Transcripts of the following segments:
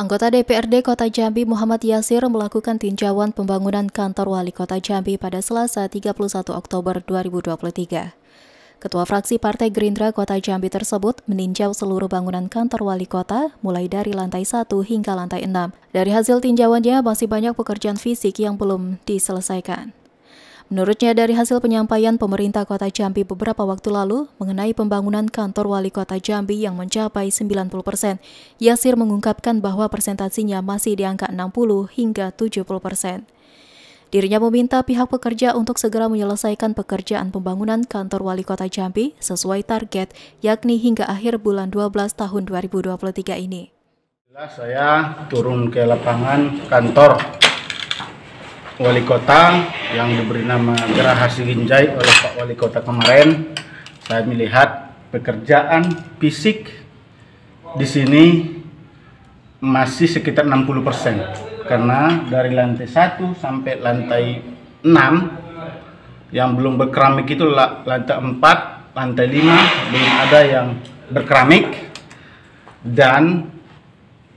Anggota DPRD Kota Jambi Muhammad Yasir melakukan tinjauan pembangunan kantor wali kota Jambi pada Selasa 31 Oktober 2023. Ketua fraksi Partai Gerindra Kota Jambi tersebut meninjau seluruh bangunan kantor wali kota mulai dari lantai 1 hingga lantai 6. Dari hasil tinjauannya, masih banyak pekerjaan fisik yang belum diselesaikan. Menurutnya dari hasil penyampaian pemerintah kota Jambi beberapa waktu lalu mengenai pembangunan kantor wali kota Jambi yang mencapai 90 persen, Yasir mengungkapkan bahwa presentasinya masih di angka 60 hingga 70 persen. Dirinya meminta pihak pekerja untuk segera menyelesaikan pekerjaan pembangunan kantor wali kota Jambi sesuai target, yakni hingga akhir bulan 12 tahun 2023 ini. Saya turun ke lapangan kantor wali kota yang diberi nama Geraha Sirinjai oleh Pak Wali Kota kemarin saya melihat pekerjaan fisik di sini masih sekitar 60% persen karena dari lantai 1 sampai lantai 6 yang belum berkeramik itu lantai 4, lantai 5 belum ada yang berkeramik dan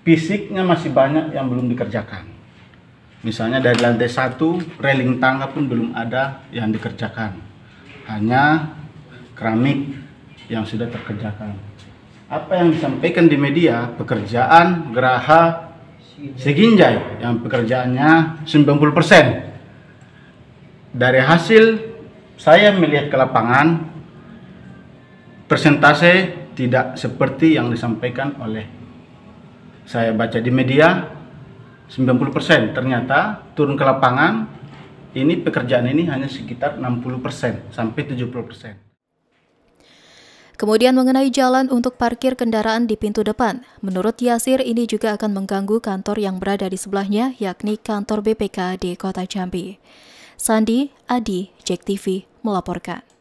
fisiknya masih banyak yang belum dikerjakan. Misalnya dari lantai satu, railing tangga pun belum ada yang dikerjakan. Hanya keramik yang sudah terkerjakan. Apa yang disampaikan di media, pekerjaan geraha Seginjai yang pekerjaannya 90%. Dari hasil saya melihat ke lapangan, persentase tidak seperti yang disampaikan oleh saya baca di media 90% ternyata turun ke lapangan ini pekerjaan ini hanya sekitar 60% sampai 70%. Kemudian mengenai jalan untuk parkir kendaraan di pintu depan, menurut Yasir ini juga akan mengganggu kantor yang berada di sebelahnya yakni kantor BPK di Kota Jambi. Sandi, Adi, Jek TV melaporkan.